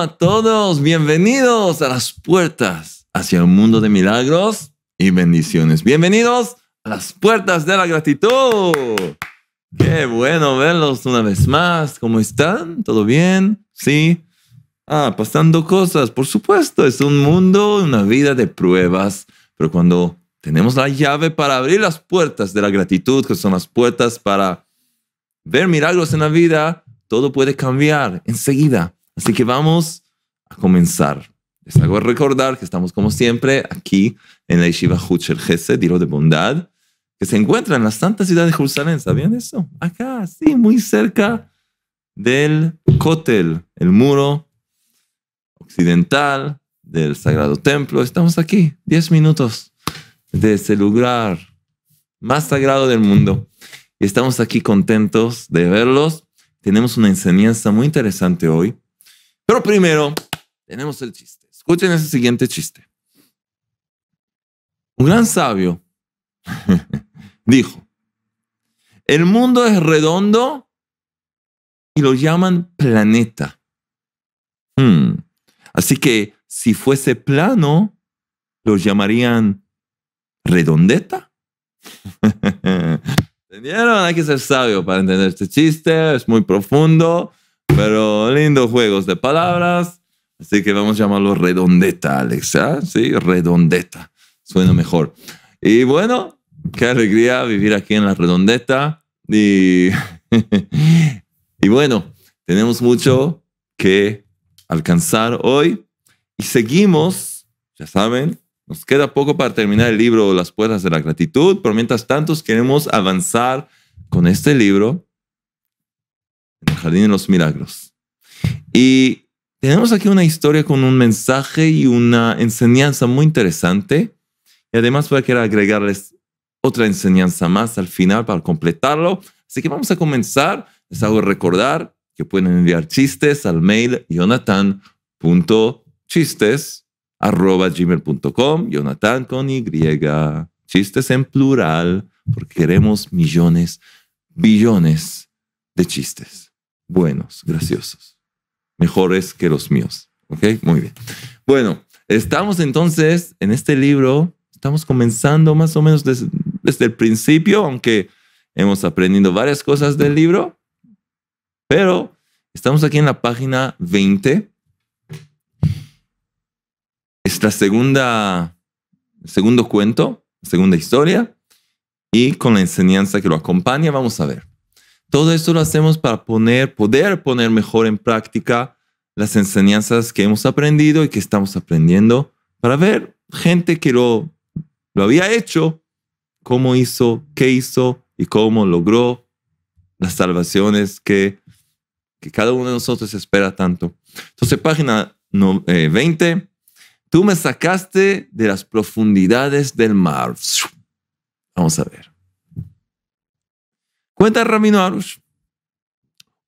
a todos, bienvenidos a las puertas hacia el mundo de milagros y bendiciones. Bienvenidos a las puertas de la gratitud. Qué bueno verlos una vez más. ¿Cómo están? ¿Todo bien? Sí. Ah, pasando cosas, por supuesto, es un mundo, una vida de pruebas, pero cuando tenemos la llave para abrir las puertas de la gratitud, que son las puertas para ver milagros en la vida, todo puede cambiar enseguida. Así que vamos a comenzar. Les hago recordar que estamos como siempre aquí en la Yeshiva Hucher Gesed, Dilo de Bondad, que se encuentra en la Santa Ciudad de Jerusalén. ¿Sabían eso? Acá, sí, muy cerca del Kotel, el muro occidental del Sagrado Templo. Estamos aquí, 10 minutos de ese lugar más sagrado del mundo. Y estamos aquí contentos de verlos. Tenemos una enseñanza muy interesante hoy pero primero, tenemos el chiste. Escuchen ese siguiente chiste. Un gran sabio dijo, el mundo es redondo y lo llaman planeta. Hmm. Así que si fuese plano, lo llamarían redondeta. ¿Entendieron? Hay que ser sabio para entender este chiste, es muy profundo. Pero lindos juegos de palabras. Así que vamos a llamarlo redondeta, Alexa. ¿ah? Sí, redondeta. Suena mejor. Y bueno, qué alegría vivir aquí en la redondeta. Y, bueno, tenemos mucho que alcanzar hoy. Y seguimos, ya saben, nos queda poco para terminar el libro Las Puertas de la Gratitud, pero mientras tanto queremos avanzar con este libro en el Jardín de los Milagros. Y tenemos aquí una historia con un mensaje y una enseñanza muy interesante. Y además voy a querer agregarles otra enseñanza más al final para completarlo. Así que vamos a comenzar. Les hago recordar que pueden enviar chistes al mail jonathan.chistes Jonathan con Y, chistes en plural, porque queremos millones, billones de chistes buenos, graciosos, mejores que los míos. ¿Ok? Muy bien. Bueno, estamos entonces en este libro, estamos comenzando más o menos desde, el principio, aunque hemos aprendido varias cosas del libro, pero estamos aquí en la página 20. Esta segunda, segundo cuento, segunda historia, y con la enseñanza que lo acompaña, vamos a ver. Todo esto lo hacemos para poner, poder poner mejor en práctica las enseñanzas que hemos aprendido y que estamos aprendiendo para ver gente que lo, había hecho, cómo hizo, qué hizo y cómo logró las salvaciones que, cada uno de nosotros espera tanto. Entonces, página 20, eh, tú me sacaste de las profundidades del mar. Vamos a ver. Cuenta Ramino Arush.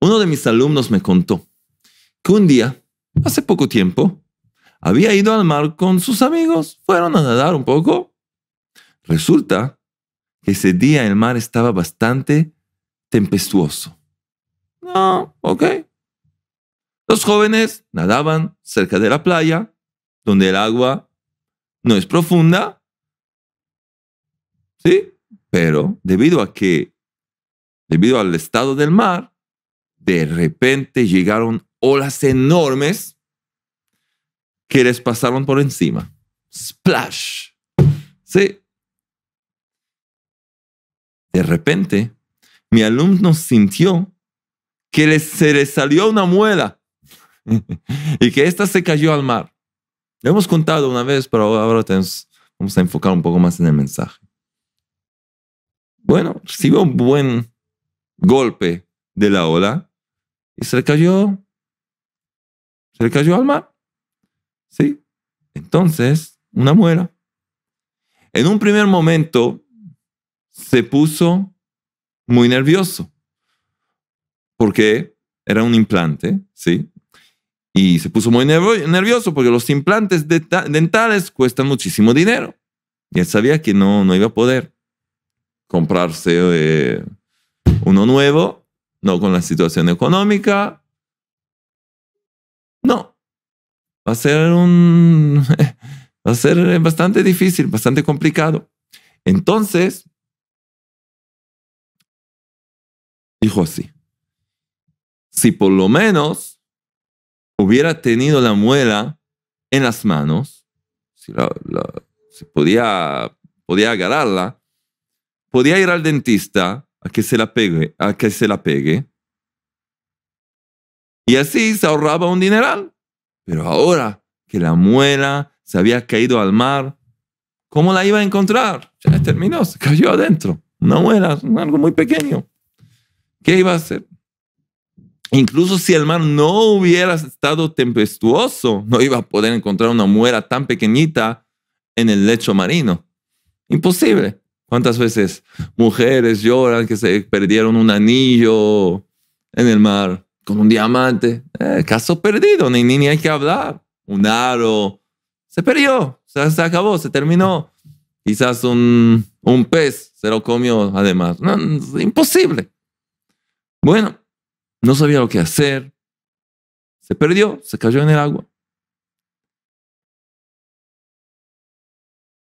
Uno de mis alumnos me contó que un día, hace poco tiempo, había ido al mar con sus amigos, fueron a nadar un poco. Resulta que ese día el mar estaba bastante tempestuoso. No, ah, ok. Los jóvenes nadaban cerca de la playa, donde el agua no es profunda, ¿sí? Pero debido a que debido al estado del mar, de repente llegaron olas enormes que les pasaron por encima. Splash. Sí. De repente, mi alumno sintió que se le salió una muela y que ésta se cayó al mar. Lo hemos contado una vez, pero ahora tenemos, vamos a enfocar un poco más en el mensaje. Bueno, recibió un buen golpe de la ola y se le cayó, se le cayó al mar. ¿Sí? Entonces, una muera En un primer momento se puso muy nervioso porque era un implante, ¿sí? Y se puso muy nervioso porque los implantes dentales cuestan muchísimo dinero. Y él sabía que no, no iba a poder comprarse eh, uno nuevo, no con la situación económica. No. Va a ser un. Va a ser bastante difícil, bastante complicado. Entonces, dijo así: si por lo menos hubiera tenido la muela en las manos, si, la, podía, podía agarrarla, podía ir al dentista a que se la pegue, a que se la pegue. Y así se ahorraba un dineral. Pero ahora que la muela se había caído al mar, ¿cómo la iba a encontrar? Ya terminó, se cayó adentro. Una muela, algo muy pequeño. ¿Qué iba a hacer? Incluso si el mar no hubiera estado tempestuoso, no iba a poder encontrar una muela tan pequeñita en el lecho marino. Imposible. ¿Cuántas veces mujeres lloran que se perdieron un anillo en el mar con un diamante? Eh, caso perdido, ni, ni hay que hablar. Un aro. Se perdió, se, acabó, se terminó. Quizás un, pez se lo comió además. imposible. Bueno, no sabía lo que hacer. Se perdió, se cayó en el agua.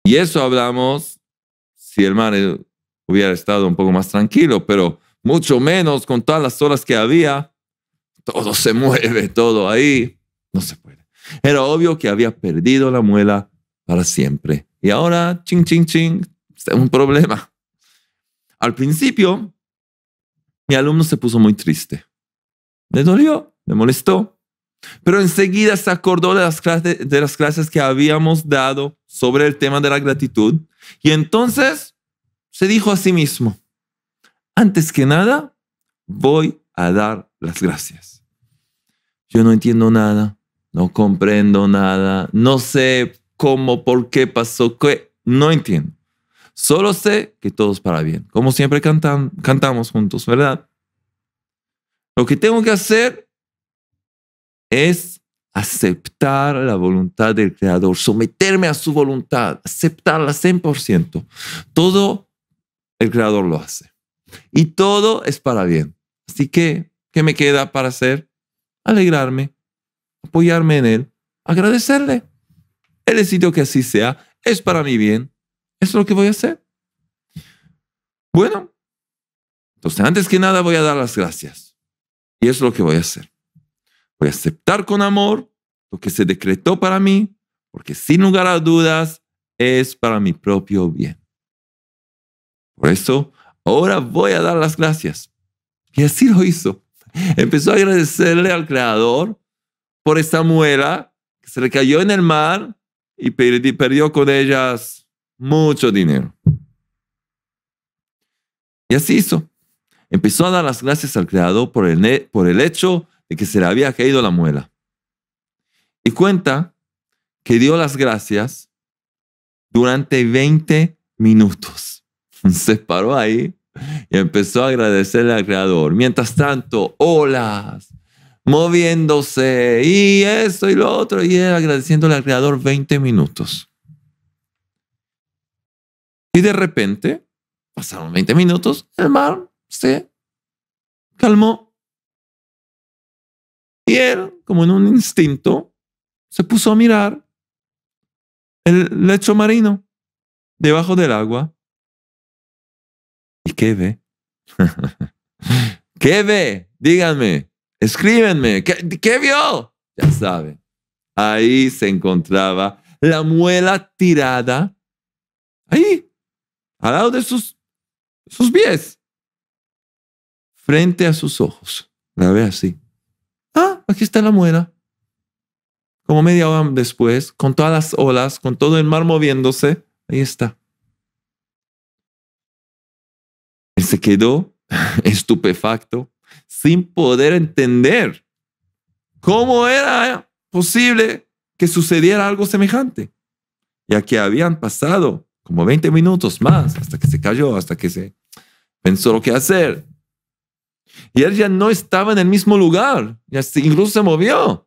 Y eso hablamos si el mar hubiera estado un poco más tranquilo, pero mucho menos con todas las olas que había, todo se mueve, todo ahí, no se puede. Era obvio que había perdido la muela para siempre. Y ahora, ching, ching, ching, es un problema. Al principio, mi alumno se puso muy triste. Le dolió, le molestó, pero enseguida se acordó las, clases, de las clases que habíamos dado sobre el tema de la gratitud y entonces se dijo a sí mismo, antes que nada, voy a dar las gracias. Yo no entiendo nada, no comprendo nada, no sé cómo, por qué pasó, qué, no entiendo. Solo sé que todo es para bien. Como siempre cantamos juntos, ¿verdad? Lo que tengo que hacer es aceptar la voluntad del Creador, someterme a su voluntad, aceptarla 100%. Todo el Creador lo hace. Y todo es para bien. Así que, ¿qué me queda para hacer? Alegrarme, apoyarme en Él, agradecerle. He decidido que así sea, es para mi bien, es lo que voy a hacer. Bueno, entonces antes que nada voy a dar las gracias. Y es lo que voy a hacer. Voy a aceptar con amor lo que se decretó para mí, porque sin lugar a dudas es para mi propio bien. Por eso, ahora voy a dar las gracias. Y así lo hizo. Empezó a agradecerle al Creador por esta muela que se le cayó en el mar y perdió con ellas mucho dinero. Y así hizo. Empezó a dar las gracias al Creador por el, por el hecho de que se le había caído la muela. Y cuenta que dio las gracias durante 20 minutos. Se paró ahí y empezó a agradecerle al Creador. Mientras tanto, olas moviéndose y esto y lo otro, y agradeciéndole al Creador 20 minutos. Y de repente, pasaron 20 minutos, el mar se calmó. Y él, como en un instinto, se puso a mirar el lecho marino debajo del agua. ¿Y qué ve? ¿Qué ve? Díganme, escríbenme, ¿qué, vio? Ya saben, ahí se encontraba la muela tirada, ahí, al lado de sus, sus pies, frente a sus ojos. La ve así aquí está la muela. Como media hora después, con todas las olas, con todo el mar moviéndose, ahí está. Él se quedó estupefacto, sin poder entender cómo era posible que sucediera algo semejante, ya que habían pasado como 20 minutos más hasta que se cayó, hasta que se pensó lo que hacer, y él ya no estaba en el mismo lugar, ya incluso se movió.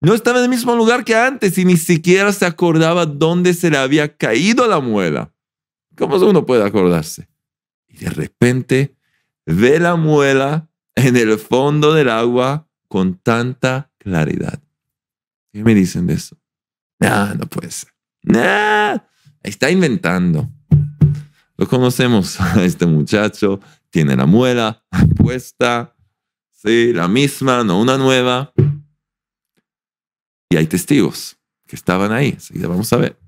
No estaba en el mismo lugar que antes y ni siquiera se acordaba dónde se le había caído la muela. ¿Cómo uno puede acordarse? Y de repente ve la muela en el fondo del agua con tanta claridad. ¿Qué me dicen de eso? Nah, no puede ser. Nah, está inventando. Lo conocemos a este muchacho, tiene la muela puesta, ¿sí? la misma, no una nueva. Y hay testigos que estaban ahí, así que vamos a ver.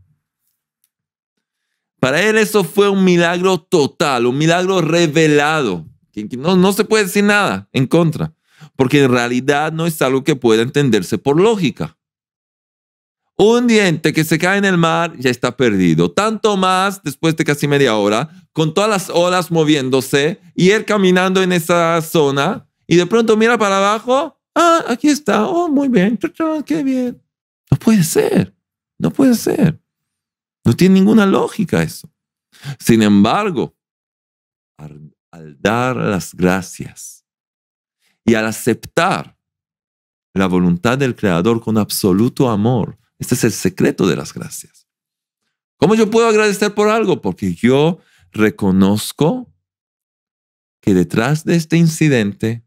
Para él eso fue un milagro total, un milagro revelado. No, no se puede decir nada en contra, porque en realidad no es algo que pueda entenderse por lógica. Un diente que se cae en el mar ya está perdido. Tanto más después de casi media hora, con todas las olas moviéndose y él caminando en esa zona. Y de pronto mira para abajo. Ah, aquí está. Oh, muy bien. Qué bien. No puede ser. No puede ser. No tiene ninguna lógica eso. Sin embargo, al dar las gracias y al aceptar la voluntad del Creador con absoluto amor, este es el secreto de las gracias. ¿Cómo yo puedo agradecer por algo? Porque yo reconozco que detrás de este incidente,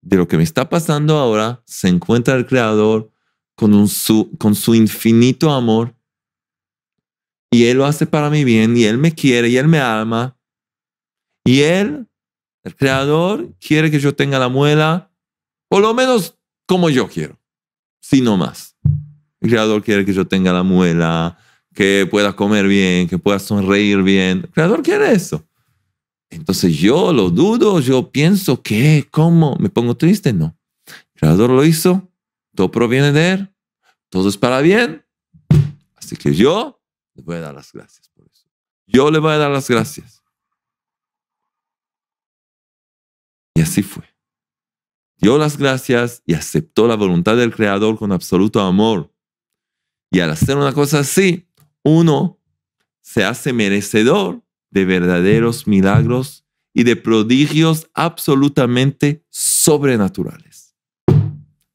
de lo que me está pasando ahora, se encuentra el Creador con, su, su infinito amor y Él lo hace para mi bien y Él me quiere y Él me ama y Él, el Creador, quiere que yo tenga la muela, por lo menos como yo quiero, si no más. El creador quiere que yo tenga la muela, que pueda comer bien, que pueda sonreír bien. El creador quiere eso. Entonces yo lo dudo, yo pienso que, ¿cómo? ¿Me pongo triste? No. El creador lo hizo, todo proviene de él, todo es para bien. Así que yo le voy a dar las gracias por eso. Yo le voy a dar las gracias. Y así fue. Dio las gracias y aceptó la voluntad del Creador con absoluto amor. Y al hacer una cosa así, uno se hace merecedor de verdaderos milagros y de prodigios absolutamente sobrenaturales.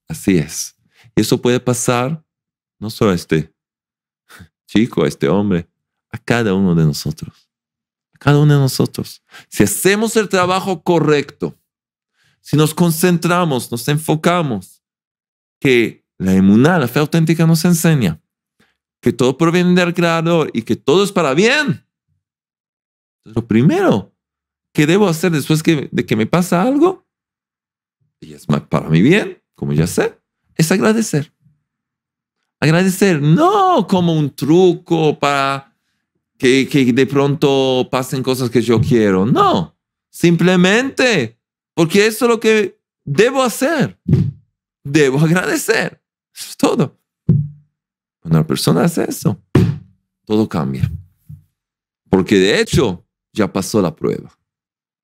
Así es. Eso puede pasar no solo a este chico, a este hombre, a cada uno de nosotros. A cada uno de nosotros. Si hacemos el trabajo correcto, si nos concentramos, nos enfocamos, que la inmunidad, la fe auténtica nos enseña que todo proviene del Creador y que todo es para bien. Lo primero que debo hacer después que, de que me pasa algo, y es para mi bien, como ya sé, es agradecer. Agradecer, no como un truco para que, que de pronto pasen cosas que yo quiero, no, simplemente porque eso es lo que debo hacer. Debo agradecer. Eso es todo. Cuando la persona hace eso, todo cambia. Porque de hecho ya pasó la prueba.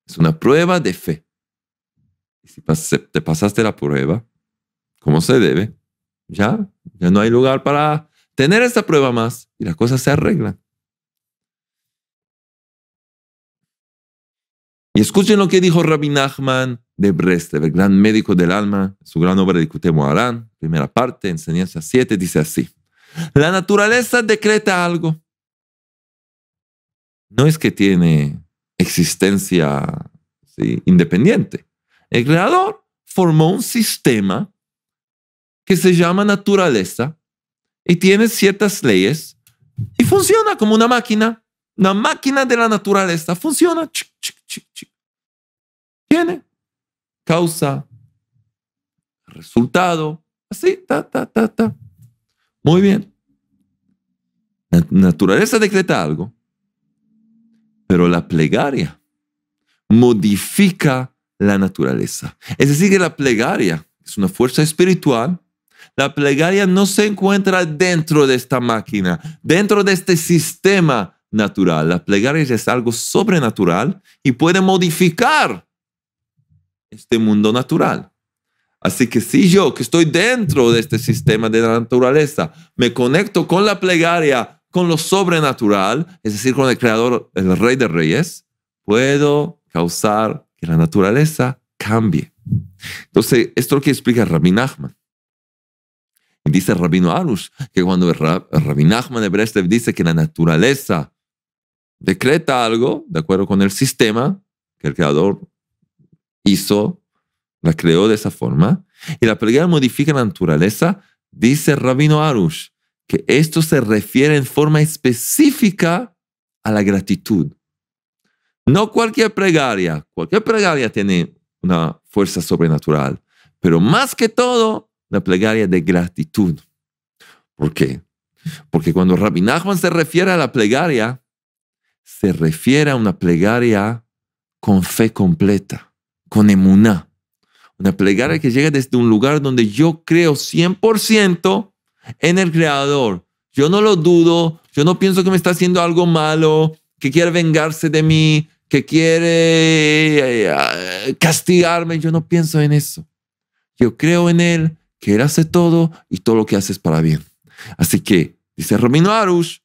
Es una prueba de fe. Y si te pasaste la prueba, como se debe, ya, ya no hay lugar para tener esa prueba más y las cosas se arreglan. Y escuchen lo que dijo Rabbi Nachman de Brest, el gran médico del alma, su gran obra de Harán, primera parte, enseñanza 7, dice así. La naturaleza decreta algo. No es que tiene existencia independiente. El creador formó un sistema que se llama naturaleza y tiene ciertas leyes y funciona como una máquina. Una máquina de la naturaleza funciona. tiene causa, resultado, así, ta, ta, ta, ta. Muy bien. La naturaleza decreta algo, pero la plegaria modifica la naturaleza. Es decir, que la plegaria es una fuerza espiritual. La plegaria no se encuentra dentro de esta máquina, dentro de este sistema natural. La plegaria es algo sobrenatural y puede modificar este mundo natural. Así que si yo, que estoy dentro de este sistema de la naturaleza, me conecto con la plegaria, con lo sobrenatural, es decir, con el Creador, el Rey de Reyes, puedo causar que la naturaleza cambie. Entonces, esto es lo que explica Rabbi Nachman. Y dice Rabino Arush que cuando Rabbi Nachman de Brestev dice que la naturaleza decreta algo, de acuerdo con el sistema que el Creador hizo la creó de esa forma. Y la plegaria modifica la naturaleza, dice Rabino Arush, que esto se refiere en forma específica a la gratitud. No cualquier plegaria, cualquier plegaria tiene una fuerza sobrenatural, pero más que todo, la plegaria de gratitud. ¿Por qué? Porque cuando Rabino Juan se refiere a la plegaria, se refiere a una plegaria con fe completa, con emuná. Una plegaria que llega desde un lugar donde yo creo 100% en el Creador. Yo no lo dudo, yo no pienso que me está haciendo algo malo, que quiere vengarse de mí, que quiere eh, eh, castigarme. Yo no pienso en eso. Yo creo en Él, que Él hace todo y todo lo que haces para bien. Así que, dice Rabino Arush,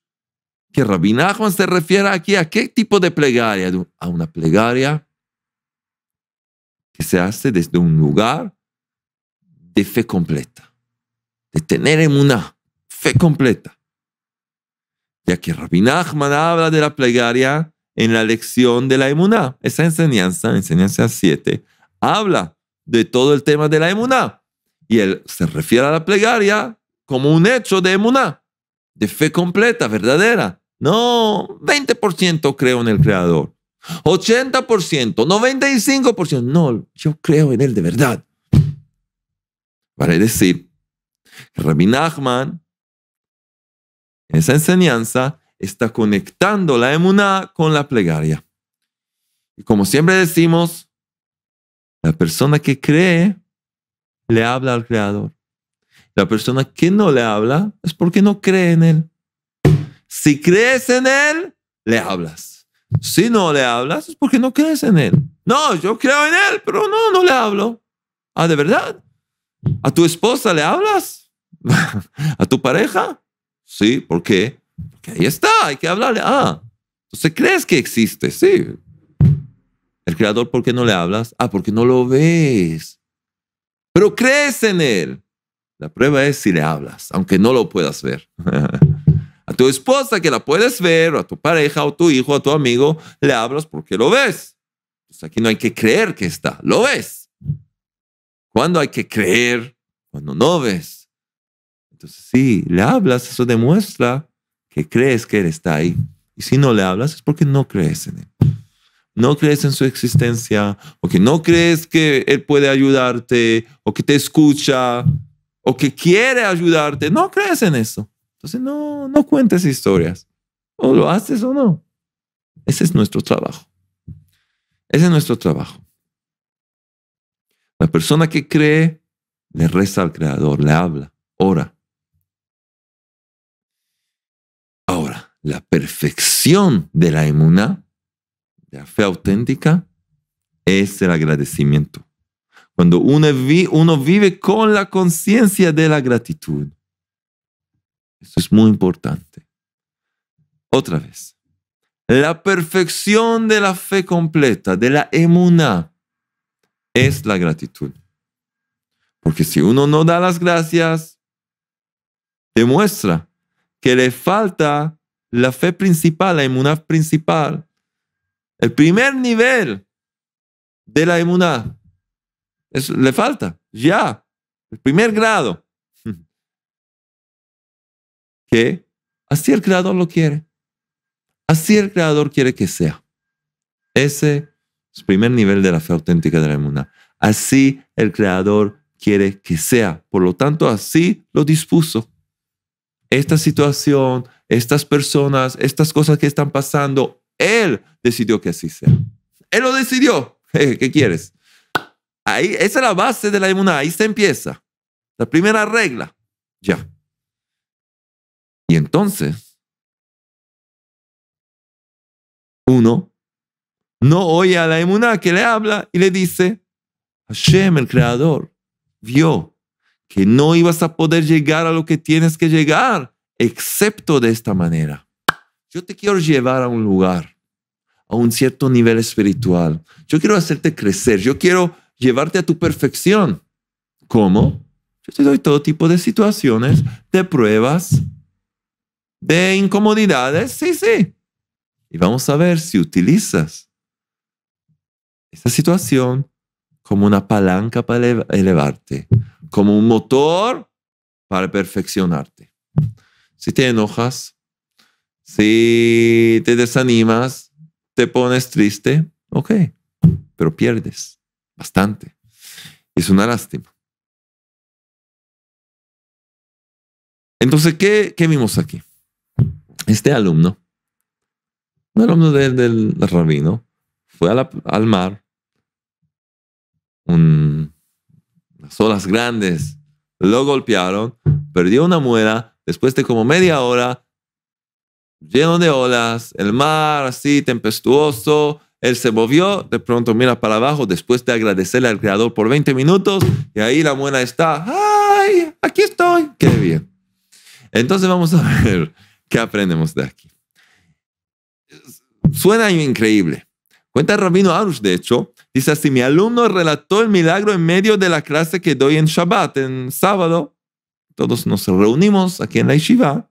que Rabina Juan se refiere aquí a qué tipo de plegaria? A una plegaria que se hace desde un lugar de fe completa, de tener en fe completa. Ya que Rabbi Nachman habla de la plegaria en la lección de la emuná. Esa enseñanza, enseñanza 7, habla de todo el tema de la emuná. Y él se refiere a la plegaria como un hecho de emuná, de fe completa, verdadera. No, 20% creo en el Creador. 80%, 95%. No, yo creo en él de verdad. Para decir, Rabbi Nachman, en esa enseñanza, está conectando la emuná con la plegaria. Y como siempre decimos, la persona que cree le habla al Creador. La persona que no le habla es porque no cree en Él. Si crees en Él, le hablas. Si no le hablas es porque no crees en Él. No, yo creo en Él, pero no, no le hablo. Ah, ¿de verdad? ¿A tu esposa le hablas? ¿A tu pareja? Sí, ¿por qué? Porque ahí está, hay que hablarle. Ah, entonces crees que existe, sí. El Creador, ¿por qué no le hablas? Ah, porque no lo ves. Pero crees en Él. La prueba es si le hablas, aunque no lo puedas ver. A tu esposa que la puedes ver, o a tu pareja, o tu hijo, o a tu amigo, le hablas porque lo ves. Entonces pues aquí no hay que creer que está, lo ves. ¿Cuándo hay que creer? Cuando no ves. Entonces, si le hablas, eso demuestra que crees que Él está ahí. Y si no le hablas es porque no crees en Él. No crees en su existencia, o que no crees que Él puede ayudarte, o que te escucha, o que quiere ayudarte. No crees en eso. Entonces, no, no cuentes historias. O lo haces o no. Ese es nuestro trabajo. Ese es nuestro trabajo. La persona que cree le reza al Creador, le habla, ora. Ahora, la perfección de la emuná, de la fe auténtica, es el agradecimiento. Cuando uno vive con la conciencia de la gratitud es muy importante. Otra vez, la perfección de la fe completa, de la emuná, es la gratitud. Porque si uno no da las gracias, demuestra que le falta la fe principal, la emuná principal, el primer nivel de la emuná. le falta, ya, el primer grado así el Creador lo quiere. Así el Creador quiere que sea. Ese es el primer nivel de la fe auténtica de la inmunidad. Así el Creador quiere que sea. Por lo tanto, así lo dispuso. Esta situación, estas personas, estas cosas que están pasando, Él decidió que así sea. Él lo decidió. ¿Qué quieres? Ahí, esa es la base de la inmunidad. Ahí se empieza. La primera regla. Ya. Y entonces, uno no oye a la emuná que le habla y le dice, Hashem, el creador, vio que no ibas a poder llegar a lo que tienes que llegar, excepto de esta manera. Yo te quiero llevar a un lugar, a un cierto nivel espiritual. Yo quiero hacerte crecer, yo quiero llevarte a tu perfección. ¿Cómo? Yo te doy todo tipo de situaciones, de pruebas, de incomodidades, sí, sí. Y vamos a ver si utilizas esta situación como una palanca para elevarte, como un motor para perfeccionarte. Si te enojas, si te desanimas, te pones triste, ok, pero pierdes bastante. Es una lástima. Entonces, ¿qué, qué vimos aquí? este alumno, un alumno del rabino, fue al mar, las olas grandes lo golpearon, perdió una muela, después de como media hora, lleno de olas, el mar así tempestuoso, él se movió, de pronto mira para abajo, después de agradecerle al creador por 20 minutos, y ahí la muela está, ¡ay! Aquí estoy, qué bien. Entonces vamos a ver ¿Qué aprendemos de aquí? Suena increíble. Cuenta Rabino Arush, de hecho, dice así, mi alumno relató el milagro en medio de la clase que doy en Shabbat, en sábado. Todos nos reunimos aquí en la yeshiva.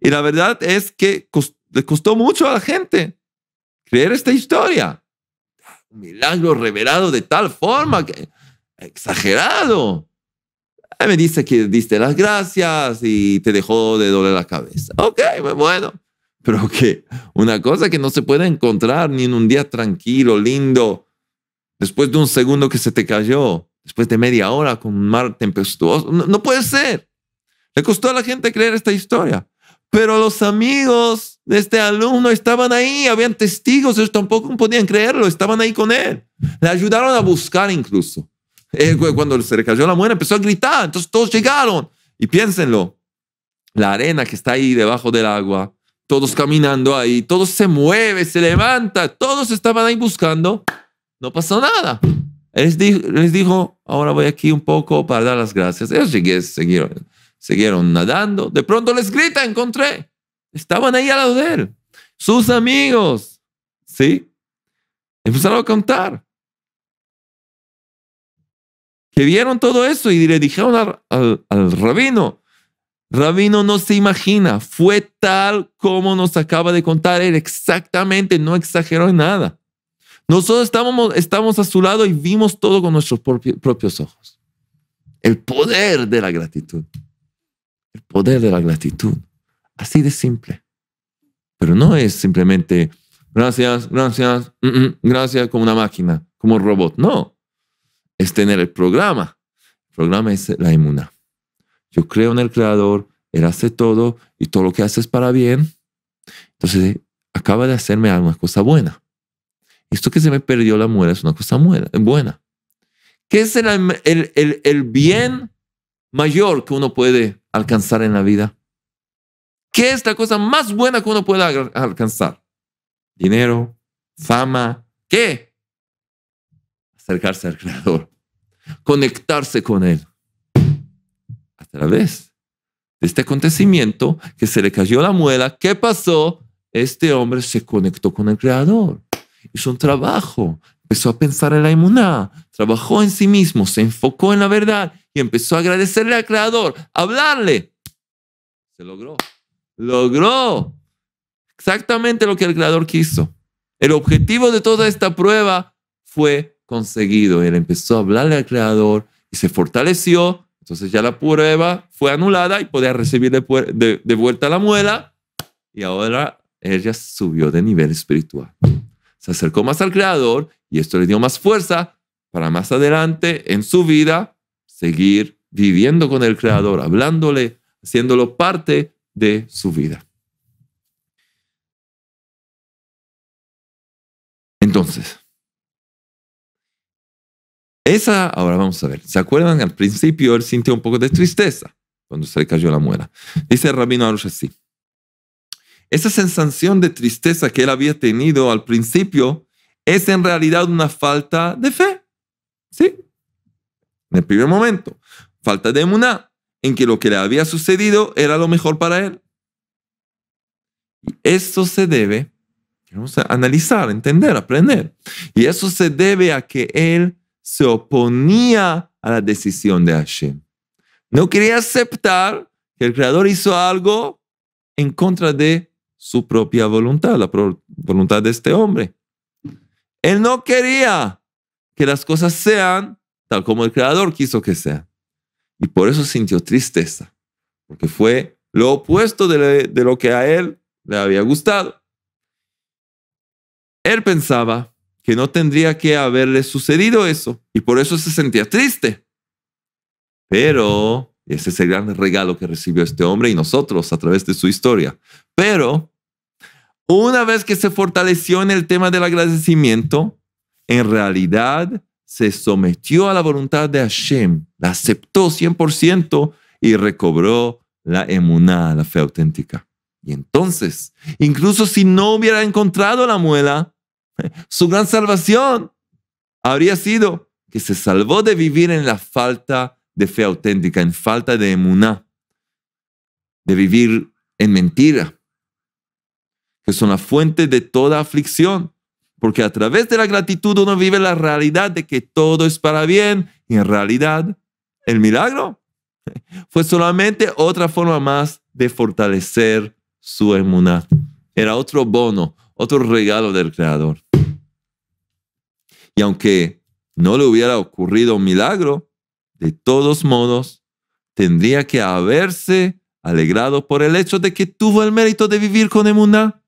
Y la verdad es que le costó mucho a la gente creer esta historia. milagro revelado de tal forma que exagerado me dice que diste las gracias y te dejó de doler la cabeza. Ok, pues bueno. Pero que una cosa que no se puede encontrar ni en un día tranquilo, lindo, después de un segundo que se te cayó, después de media hora con un mar tempestuoso. No, no puede ser. Le costó a la gente creer esta historia. Pero los amigos de este alumno estaban ahí, habían testigos, ellos tampoco podían creerlo, estaban ahí con él. Le ayudaron a buscar incluso cuando se le cayó la muela empezó a gritar, entonces todos llegaron. Y piénsenlo, la arena que está ahí debajo del agua, todos caminando ahí, todos se mueve, se levanta, todos estaban ahí buscando, no pasó nada. Les dijo, les dijo, ahora voy aquí un poco para dar las gracias. Ellos llegué, siguieron, siguieron nadando. De pronto les grita, encontré. Estaban ahí a lado de él. Sus amigos. ¿Sí? Empezaron a contar que vieron todo eso y le dijeron al, rabino, rabino no se imagina, fue tal como nos acaba de contar él, exactamente, no exageró en nada. Nosotros estábamos, estamos a su lado y vimos todo con nuestros propios ojos. El poder de la gratitud. El poder de la gratitud. Así de simple. Pero no es simplemente gracias, gracias, mm, mm, gracias como una máquina, como un robot. No es tener el programa. El programa es la inmuna. Yo creo en el Creador, Él hace todo y todo lo que hace es para bien. Entonces, acaba de hacerme alguna cosa buena. Esto que se me perdió la muela es una cosa buena. ¿Qué es el, el, el bien mayor que uno puede alcanzar en la vida? ¿Qué es la cosa más buena que uno puede alcanzar? Dinero, fama, ¿qué? acercarse al Creador, conectarse con Él a través de este acontecimiento que se le cayó la muela. ¿Qué pasó? Este hombre se conectó con el Creador. Hizo un trabajo, empezó a pensar en la inmunidad, trabajó en sí mismo, se enfocó en la verdad y empezó a agradecerle al Creador, a hablarle. Se logró. Logró exactamente lo que el Creador quiso. El objetivo de toda esta prueba fue conseguido. Él empezó a hablarle al Creador y se fortaleció. Entonces ya la prueba fue anulada y podía recibir de, vuelta la muela. Y ahora ella subió de nivel espiritual. Se acercó más al Creador y esto le dio más fuerza para más adelante en su vida seguir viviendo con el Creador, hablándole, haciéndolo parte de su vida. Entonces, esa, ahora vamos a ver. ¿Se acuerdan? Al principio él sintió un poco de tristeza cuando se le cayó la muela. Dice el rabino Arush así. Esa sensación de tristeza que él había tenido al principio es en realidad una falta de fe. ¿Sí? En el primer momento. Falta de emuná, en que lo que le había sucedido era lo mejor para él. Y eso se debe, vamos a analizar, entender, aprender. Y eso se debe a que él se oponía a la decisión de Hashem. No quería aceptar que el Creador hizo algo en contra de su propia voluntad, la voluntad de este hombre. Él no quería que las cosas sean tal como el Creador quiso que sean. Y por eso sintió tristeza, porque fue lo opuesto de, lo que a él le había gustado. Él pensaba, que no tendría que haberle sucedido eso y por eso se sentía triste. Pero ese es el gran regalo que recibió este hombre y nosotros a través de su historia. Pero una vez que se fortaleció en el tema del agradecimiento, en realidad se sometió a la voluntad de Hashem, la aceptó 100% y recobró la emuná, la fe auténtica. Y entonces, incluso si no hubiera encontrado la muela, Su gran salvación habría sido que se salvó de vivir en la falta de fe auténtica, en falta de emuná, de vivir en mentira, que son la fuente de toda aflicción, porque a través de la gratitud uno vive la realidad de que todo es para bien y en realidad el milagro fue solamente otra forma más de fortalecer su emuná. Era otro bono, otro regalo del Creador. Y aunque no le hubiera ocurrido un milagro, de todos modos, tendría que haberse alegrado por el hecho de que tuvo el mérito de vivir con Emuná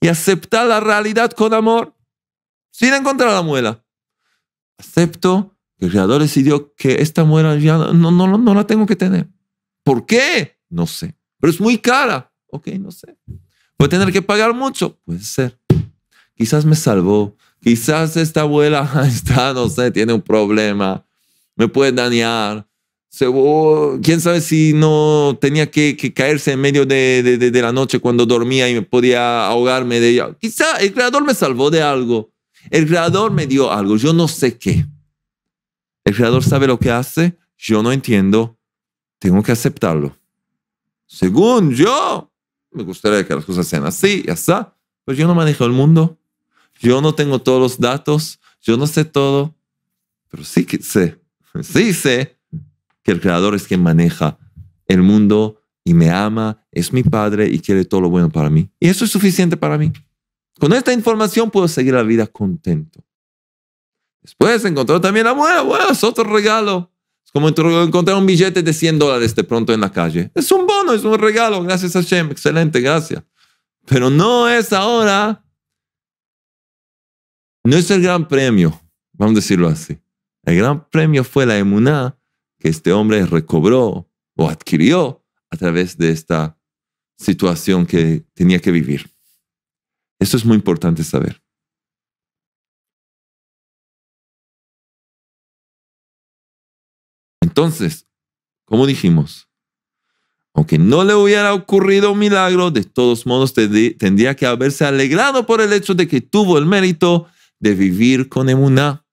y aceptar la realidad con amor, sin encontrar la muela. Acepto que el Creador decidió que esta muela ya no, no, no la tengo que tener. ¿Por qué? No sé. Pero es muy cara. Ok, no sé. Voy tener que pagar mucho. Puede ser. Quizás me salvó Quizás esta abuela ah, está, no sé, tiene un problema, me puede dañar. Se, quién sabe si no tenía que, caerse en medio de, la noche cuando dormía y me podía ahogarme de ella. Quizá el creador me salvó de algo. El creador me dio algo. Yo no sé qué. El creador sabe lo que hace. Yo no entiendo. Tengo que aceptarlo. Según yo, me gustaría que las cosas sean así, ya está. Pero pues yo no manejo el mundo. Yo no tengo todos los datos, yo no sé todo, pero sí que sé, sí sé que el Creador es quien maneja el mundo y me ama, es mi Padre y quiere todo lo bueno para mí. Y eso es suficiente para mí. Con esta información puedo seguir la vida contento. Después encontró también la mujer, bueno, es otro regalo. Es como encontrar un billete de 100 dólares de pronto en la calle. Es un bono, es un regalo, gracias a Shem, excelente, gracias. Pero no es ahora no es el gran premio, vamos a decirlo así. El gran premio fue la emuná que este hombre recobró o adquirió a través de esta situación que tenía que vivir. Eso es muy importante saber. Entonces, como dijimos, aunque no le hubiera ocurrido un milagro, de todos modos tendría que haberse alegrado por el hecho de que tuvo el mérito de vivir con emuná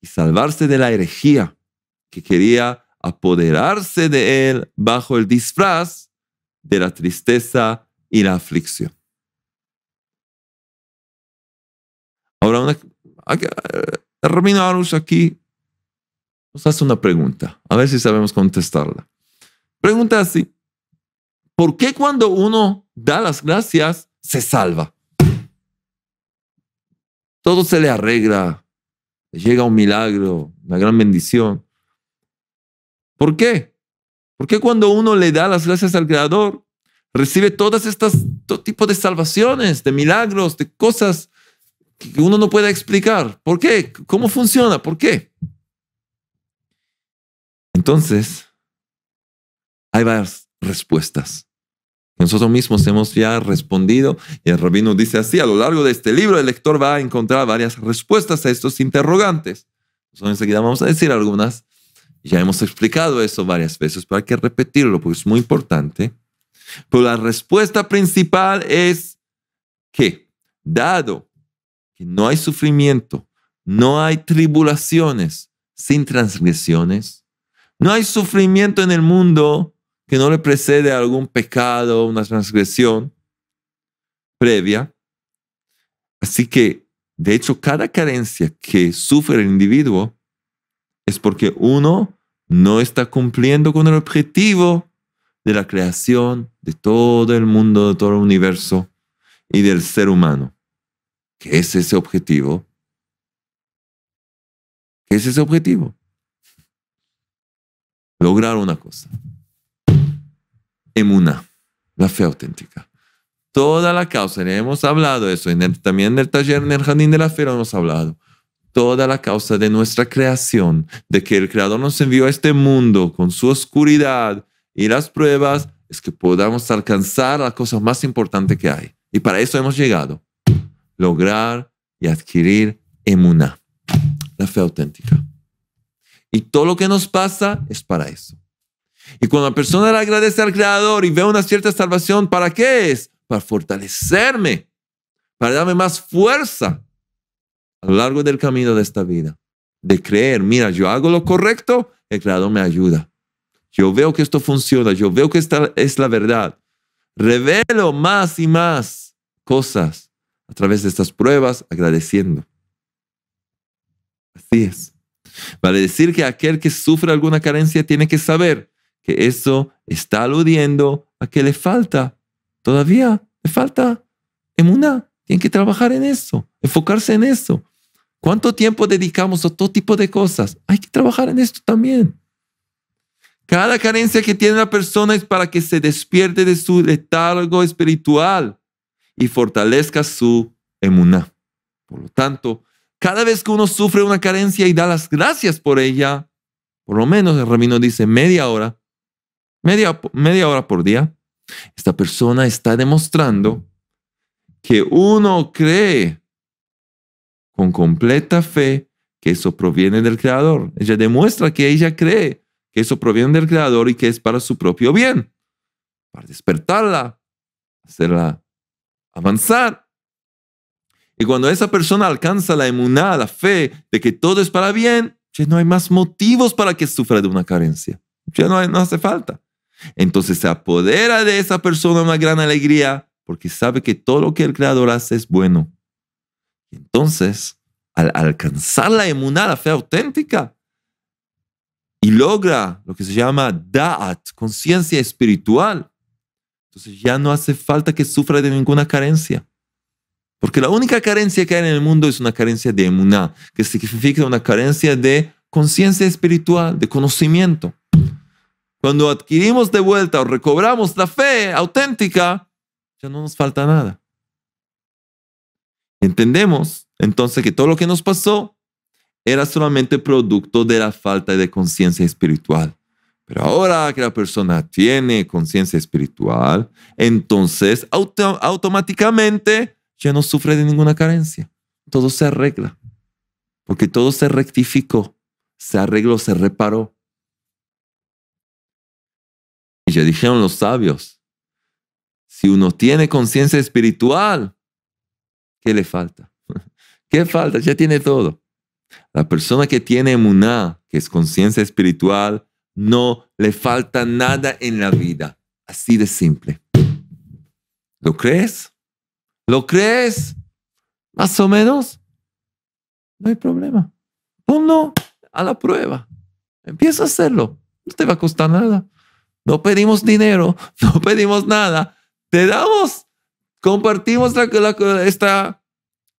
y salvarse de la herejía que quería apoderarse de él bajo el disfraz de la tristeza y la aflicción. Ahora, una, aquí, eh, Arush aquí nos hace una pregunta, a ver si sabemos contestarla. Pregunta así, ¿por qué cuando uno da las gracias se salva? Todo se le arregla. Le llega un milagro, una gran bendición. ¿Por qué? Porque cuando uno le da las gracias al Creador, recibe todas estas, todo tipo de salvaciones, de milagros, de cosas que uno no puede explicar. ¿Por qué? ¿Cómo funciona? ¿Por qué? Entonces, hay varias respuestas. Nosotros mismos hemos ya respondido y el rabino dice así, a lo largo de este libro el lector va a encontrar varias respuestas a estos interrogantes. enseguida vamos a decir algunas. Ya hemos explicado eso varias veces, pero hay que repetirlo porque es muy importante. Pero la respuesta principal es que, dado que no hay sufrimiento, no hay tribulaciones sin transgresiones, no hay sufrimiento en el mundo que no le precede algún pecado, una transgresión previa. Así que, de hecho, cada carencia que sufre el individuo es porque uno no está cumpliendo con el objetivo de la creación de todo el mundo, de todo el universo y del ser humano. ¿Qué es ese objetivo? ¿Qué es ese objetivo? Lograr una cosa emuna, la fe auténtica. Toda la causa, le hemos hablado eso, también en el taller, en el jardín de la fe lo hemos hablado. Toda la causa de nuestra creación, de que el Creador nos envió a este mundo con su oscuridad y las pruebas, es que podamos alcanzar la cosa más importante que hay. Y para eso hemos llegado. Lograr y adquirir emuna, la fe auténtica. Y todo lo que nos pasa es para eso. Y cuando la persona le agradece al Creador y ve una cierta salvación, ¿para qué es? Para fortalecerme, para darme más fuerza a lo largo del camino de esta vida. De creer, mira, yo hago lo correcto, el Creador me ayuda. Yo veo que esto funciona, yo veo que esta es la verdad. Revelo más y más cosas a través de estas pruebas, agradeciendo. Así es. Vale decir que aquel que sufre alguna carencia tiene que saber que eso está aludiendo a que le falta, todavía le falta emuná. Tienen que trabajar en eso, enfocarse en eso. ¿Cuánto tiempo dedicamos a todo tipo de cosas? Hay que trabajar en esto también. Cada carencia que tiene la persona es para que se despierte de su letargo espiritual y fortalezca su emuna. Por lo tanto, cada vez que uno sufre una carencia y da las gracias por ella, por lo menos el rabino dice media hora, media, hora por día, esta persona está demostrando que uno cree con completa fe que eso proviene del Creador. Ella demuestra que ella cree que eso proviene del Creador y que es para su propio bien, para despertarla, hacerla avanzar. Y cuando esa persona alcanza la emunada, la fe de que todo es para bien, ya no hay más motivos para que sufra de una carencia. Ya no hace falta. Entonces se apodera de esa persona una gran alegría porque sabe que todo lo que el Creador hace es bueno. Entonces, al alcanzar la emuná, la fe auténtica, y logra lo que se llama da'at, conciencia espiritual, entonces ya no hace falta que sufra de ninguna carencia. Porque la única carencia que hay en el mundo es una carencia de emuná, que significa una carencia de conciencia espiritual, de conocimiento. Cuando adquirimos de vuelta o recobramos la fe auténtica, ya no nos falta nada. Entendemos entonces que todo lo que nos pasó era solamente producto de la falta de conciencia espiritual. Pero ahora que la persona tiene conciencia espiritual, entonces automáticamente ya no sufre de ninguna carencia. Todo se arregla, porque todo se rectificó, se arregló, se reparó ya dijeron los sabios, si uno tiene conciencia espiritual, ¿qué le falta? ¿Qué falta? Ya tiene todo. La persona que tiene emuná, que es conciencia espiritual, no le falta nada en la vida. Así de simple. ¿Lo crees? ¿Lo crees? Más o menos. No hay problema. Ponlo a la prueba. Empieza a hacerlo. No te va a costar nada no pedimos dinero, no pedimos nada, te damos, compartimos esta,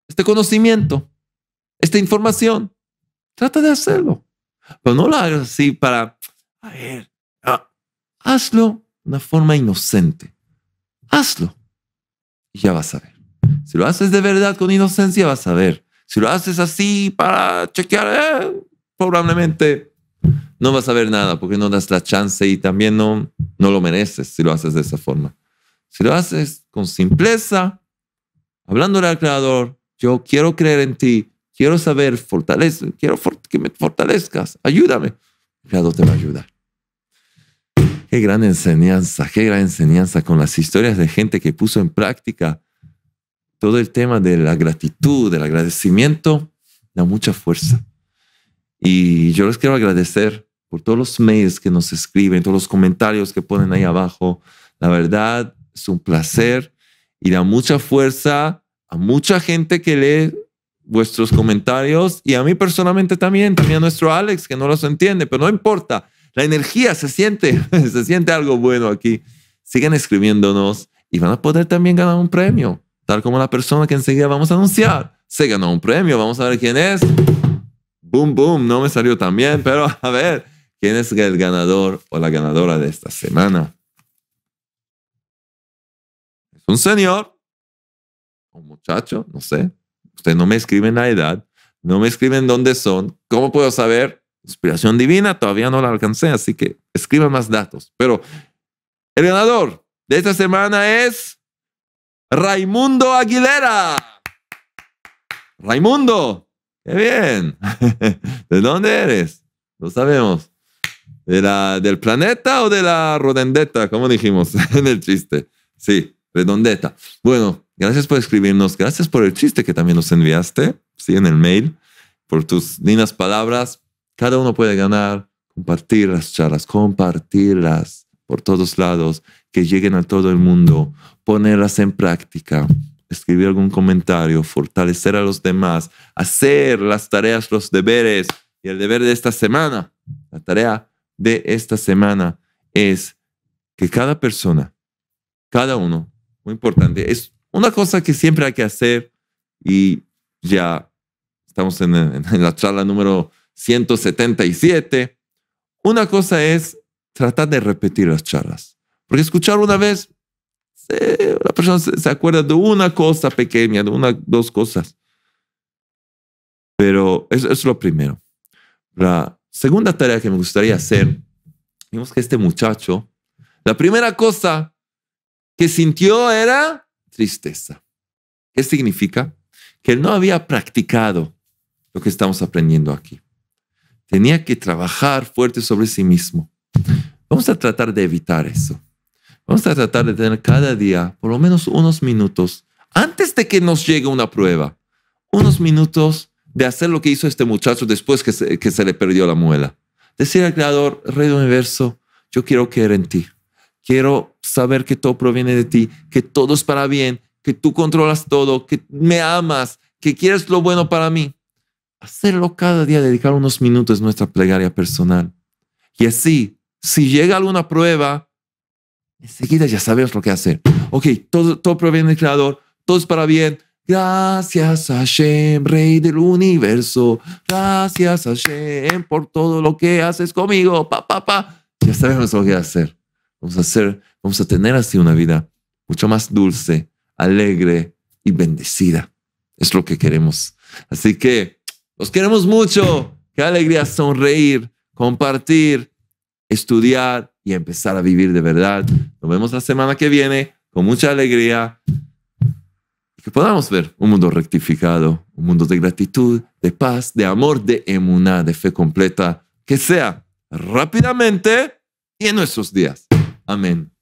este conocimiento, esta información. Trata de hacerlo, pero no lo hagas así para, a ver, ah, hazlo de una forma inocente. Hazlo y ya vas a ver. Si lo haces de verdad con inocencia, vas a ver. Si lo haces así para chequear, eh, probablemente no vas a ver nada porque no das la chance y también no, no lo mereces si lo haces de esa forma. Si lo haces con simpleza, hablándole al Creador, yo quiero creer en ti, quiero saber, fortalece, quiero que me fortalezcas, ayúdame. El Creador te va a ayudar. Qué gran enseñanza, qué gran enseñanza con las historias de gente que puso en práctica todo el tema de la gratitud, del agradecimiento, da mucha fuerza. Y yo les quiero agradecer por todos los mails que nos escriben, todos los comentarios que ponen ahí abajo. La verdad, es un placer y da mucha fuerza a mucha gente que lee vuestros comentarios y a mí personalmente también, también a nuestro Alex que no los entiende, pero no importa, la energía se siente, se siente algo bueno aquí. Sigan escribiéndonos y van a poder también ganar un premio, tal como la persona que enseguida vamos a anunciar. Se ganó un premio, vamos a ver quién es. Boom, boom, no me salió tan bien, pero a ver, ¿quién es el ganador o la ganadora de esta semana? Es un señor, un muchacho, no sé. Ustedes no me escriben la edad, no me escriben dónde son. ¿Cómo puedo saber? Inspiración divina, todavía no la alcancé, así que escriban más datos. Pero el ganador de esta semana es Raimundo Aguilera. Raimundo, ¡Qué bien! ¿De dónde eres? Lo sabemos. ¿De la, ¿Del planeta o de la rodendeta? Como dijimos en el chiste. Sí, redondeta. Bueno, gracias por escribirnos. Gracias por el chiste que también nos enviaste, sí, en el mail. Por tus lindas palabras. Cada uno puede ganar. Compartir las charlas, compartirlas por todos lados, que lleguen a todo el mundo, ponerlas en práctica escribir algún comentario, fortalecer a los demás, hacer las tareas, los deberes. Y el deber de esta semana, la tarea de esta semana es que cada persona, cada uno, muy importante, es una cosa que siempre hay que hacer y ya estamos en, la charla número 177. Una cosa es tratar de repetir las charlas, porque escuchar una vez la persona se, acuerda de una cosa pequeña, de una, dos cosas. Pero eso es lo primero. La segunda tarea que me gustaría hacer, vimos que este muchacho, la primera cosa que sintió era tristeza. ¿Qué significa? Que él no había practicado lo que estamos aprendiendo aquí. Tenía que trabajar fuerte sobre sí mismo. Vamos a tratar de evitar eso. Vamos a tratar de tener cada día por lo menos unos minutos antes de que nos llegue una prueba. Unos minutos de hacer lo que hizo este muchacho después que se, le perdió la muela. Decir al Creador, Rey del Universo, yo quiero creer en ti. Quiero saber que todo proviene de ti, que todo es para bien, que tú controlas todo, que me amas, que quieres lo bueno para mí. Hacerlo cada día, dedicar unos minutos a nuestra plegaria personal. Y así, si llega alguna prueba, enseguida ya sabemos lo que hacer. Ok, todo, todo proviene del Creador, todo es para bien. Gracias a Shem, Rey del Universo. Gracias a Shem por todo lo que haces conmigo. Pa, Ya sabemos lo que hacer. Vamos a hacer, vamos a tener así una vida mucho más dulce, alegre y bendecida. Es lo que queremos. Así que los queremos mucho. Qué alegría sonreír, compartir, estudiar y empezar a vivir de verdad. Nos vemos la semana que viene con mucha alegría y que podamos ver un mundo rectificado, un mundo de gratitud, de paz, de amor, de emuná, de fe completa, que sea rápidamente y en nuestros días. Amén.